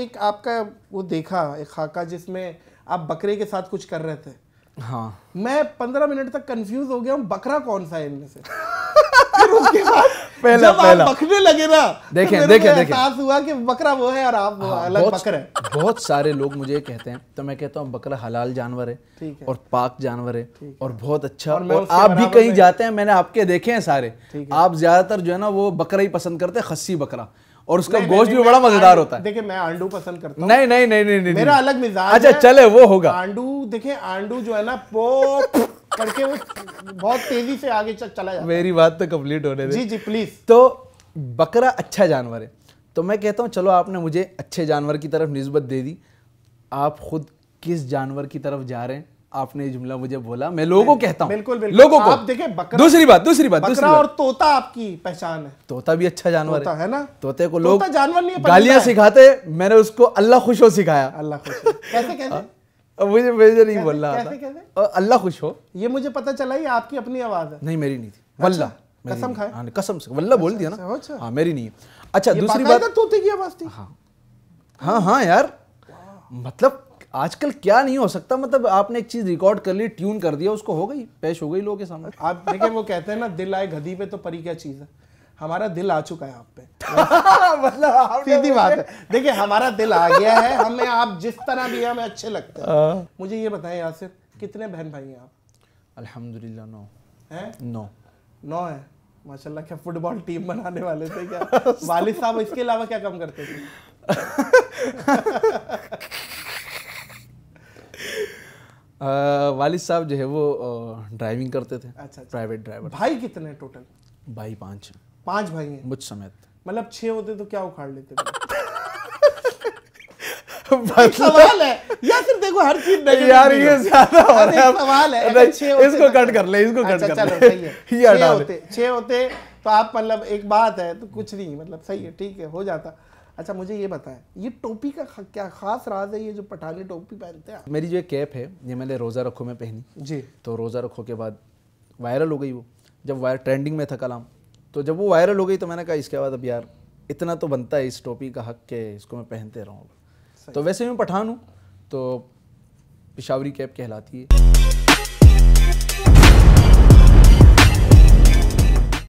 एक आपका वो देखा एक खाका जिसमें आप बकरे के साथ कुछ कर रहे थे हाँ मैं पंद्रह मिनट तक कंफ्यूज हो गया हूँ बकरा कौन सा है इनमें से फिर उसके बाद पहला जब पहला बकरे लगे ना देखे तो देखे देखे हुआ कि बकरा वो है और आप वो हाँ, अलग बकरे बहुत सारे लोग मुझे कहते हैं तो मैं कहता हूँ बकरा हलाल जानवर है, है और पाक जानवर है और बहुत अच्छा और, और आप भी कहीं जाते हैं मैंने आपके देखे हैं सारे आप ज्यादातर जो है ना वो बकरा ही पसंद करते हैं खस्सी बकरा और उसका गोश्त भी बड़ा मजेदार होता है देखिए मैं आंडू पसंद करता हूँ नहीं नहीं नहीं नहीं मेरा अलग मिजाज अच्छा चले वो होगा आंडू देखिए आंडू जो है ना वो करके वो बहुत तेजी से आगे चला जाता मेरी बात तो कंप्लीट होने दे जी जी प्लीज तो बकरा अच्छा जानवर है तो मैं कहता हूँ चलो आपने मुझे अच्छे जानवर की तरफ नस्बत दे दी आप खुद किस जानवर की तरफ जा रहे हैं आपने जुमला मुझे बोला मैं लोगों को कहता हूँ बिल्कुल, बिल्कुल लोगों को आप देखें बकरा दूसरी बात दूसरी बात बकरा और तोता आपकी पहचान है तोता भी अच्छा जानवर है है ना तोते को लोग जानवर नहीं गालियां सिखाते मैंने उसको अल्लाह खुश हो सिखाया अल्लाह खुश कैसे कैसे मुझे मुझे नहीं बोल रहा अल्लाह खुश हो ये मुझे पता चला ये आपकी अपनी आवाज है नहीं मेरी नहीं थी वल्ला अच्छा, कसम खाए हाँ, कसम से वल्ला बोल दिया ना अच्छा, अच्छा। हाँ मेरी नहीं है अच्छा दूसरी बात तोते की आवाज थी हाँ हाँ हाँ यार मतलब आजकल क्या नहीं हो सकता मतलब आपने एक चीज रिकॉर्ड कर ली ट्यून कर दिया उसको हो गई पेश हो गई लोगों के सामने आप देखिए वो कहते हैं ना दिल आए घदी पे तो परी क्या चीज है हमारा दिल आ चुका है आप पे मतलब सीधी बात है देखिए हमारा दिल आ गया है हमें आप जिस तरह भी हमें अच्छे लगते हैं हाँ। मुझे ये बताएं यासिर कितने बहन भाई हैं आप अल्हम्दुलिल्लाह नौ हैं नौ नौ है माशाल्लाह क्या फुटबॉल टीम बनाने वाले थे क्या वालिद साहब इसके अलावा क्या काम करते थे वालिद साहब जो है वो ड्राइविंग करते थे अच्छा, अच्छा। प्राइवेट ड्राइवर भाई कितने टोटल भाई पांच पांच भाई हैं मुझ समेत मतलब छह होते तो क्या उखाड़ लेते थे सवाल है या फिर देखो हर चीज नहीं यार ये ज्यादा हो रहा है सवाल है इसको कट तो- कर ले इसको कट अच्छा, कर ले ये होते छः होते तो आप मतलब एक बात है तो कुछ नहीं मतलब सही है ठीक है हो जाता अच्छा मुझे ये बताएं ये टोपी का क्या खास राज है ये जो पठानी टोपी पहनते हैं मेरी जो कैप है ये मैंने रोज़ा रखो में पहनी जी तो रोज़ा रखो के बाद वायरल हो गई वो जब वायर ट्रेंडिंग में था कलाम तो जब वो वायरल हो गई तो मैंने कहा इसके बाद अब यार इतना तो बनता है इस टोपी का हक के इसको मैं पहनते रहूँगा तो वैसे मैं पठान हूँ तो पिशावरी कैप कहलाती है